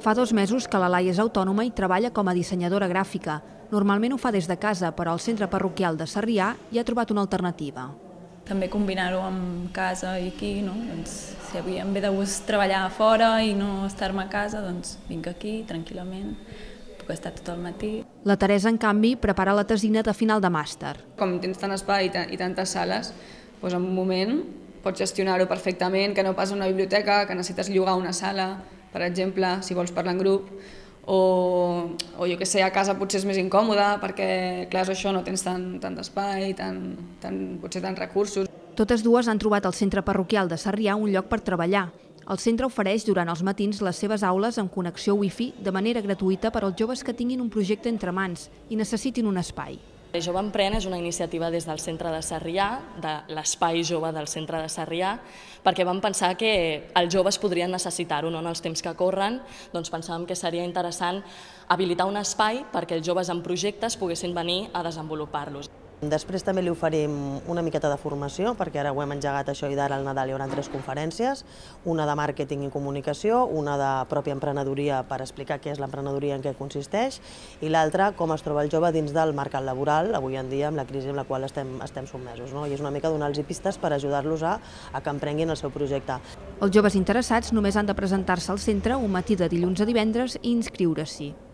Fa dos mesos que la Laia és autònoma i treballa com a dissenyadora gràfica. Normalment ho fa des de casa, però al centre parroquial de Sarrià hi ha trobat una alternativa. També combinar-ho amb casa i aquí, no? Doncs, si avui em ve de gust treballar a fora i no estar-me a casa, doncs vinc aquí tranquil·lament puc estar tot el matí. La Teresa, en canvi, prepara la tesina de final de màster. Com tens tant espai i tantes sales, doncs en un moment pots gestionar-ho perfectament, que no passa una biblioteca, que necessites llogar una sala, per exemple, si vols parlar en grup, o, o jo que sé, a casa potser és més incòmode perquè, clar, això no tens tant tant d'espai, tant, tant, potser tants recursos. Totes dues han trobat al centre parroquial de Sarrià un lloc per treballar. El centre ofereix durant els matins les seves aules amb connexió wifi de manera gratuïta per als joves que tinguin un projecte entre mans i necessitin un espai. Jove Emprèn és una iniciativa des del centre de Sarrià, de l'espai jove del centre de Sarrià, perquè vam pensar que els joves podrien necessitar-ho no? en els temps que corren, doncs pensàvem que seria interessant habilitar un espai perquè els joves amb projectes poguessin venir a desenvolupar-los. Després també li oferim una miqueta de formació, perquè ara ho hem engegat això i d'ara al Nadal hi haurà tres conferències, una de màrqueting i comunicació, una de pròpia emprenedoria per explicar què és l'emprenedoria, en què consisteix, i l'altra com es troba el jove dins del mercat laboral, avui en dia amb la crisi amb la qual estem, estem sotmesos. No? I és una mica donar-los pistes per ajudar-los a, a que emprenguin el seu projecte. Els joves interessats només han de presentar-se al centre un matí de dilluns a divendres i inscriure-s'hi.